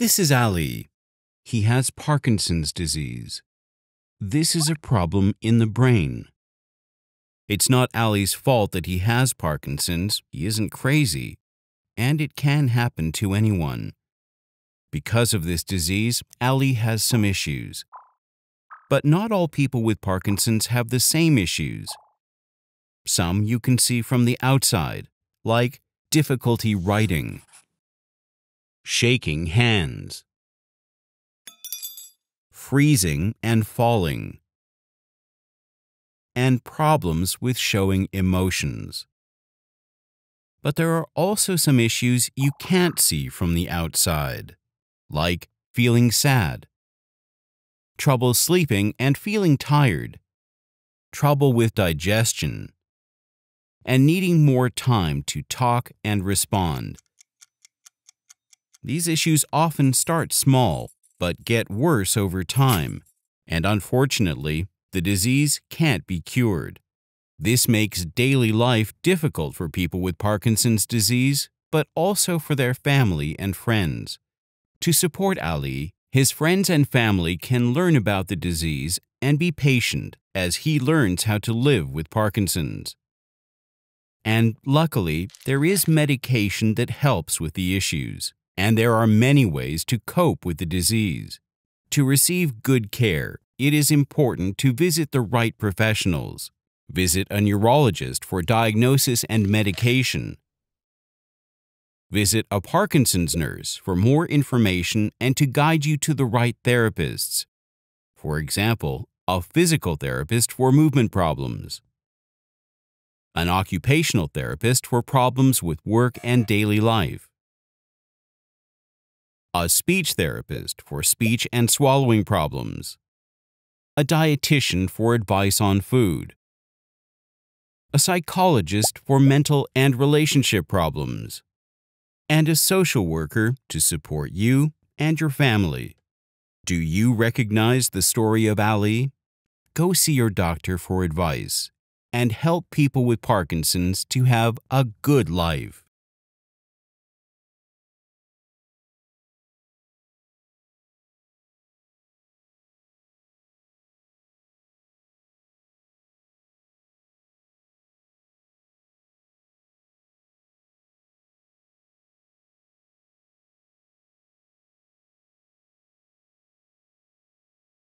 This is Ali. He has Parkinson's disease. This is a problem in the brain. It's not Ali's fault that he has Parkinson's. He isn't crazy. And it can happen to anyone. Because of this disease, Ali has some issues. But not all people with Parkinson's have the same issues. Some you can see from the outside, like difficulty writing shaking hands, freezing and falling, and problems with showing emotions. But there are also some issues you can't see from the outside, like feeling sad, trouble sleeping and feeling tired, trouble with digestion, and needing more time to talk and respond. These issues often start small, but get worse over time, and unfortunately, the disease can't be cured. This makes daily life difficult for people with Parkinson's disease, but also for their family and friends. To support Ali, his friends and family can learn about the disease and be patient as he learns how to live with Parkinson's. And luckily, there is medication that helps with the issues and there are many ways to cope with the disease. To receive good care, it is important to visit the right professionals. Visit a neurologist for diagnosis and medication. Visit a Parkinson's nurse for more information and to guide you to the right therapists. For example, a physical therapist for movement problems, an occupational therapist for problems with work and daily life, a speech therapist for speech and swallowing problems, a dietitian for advice on food, a psychologist for mental and relationship problems, and a social worker to support you and your family. Do you recognize the story of Ali? Go see your doctor for advice and help people with Parkinson's to have a good life.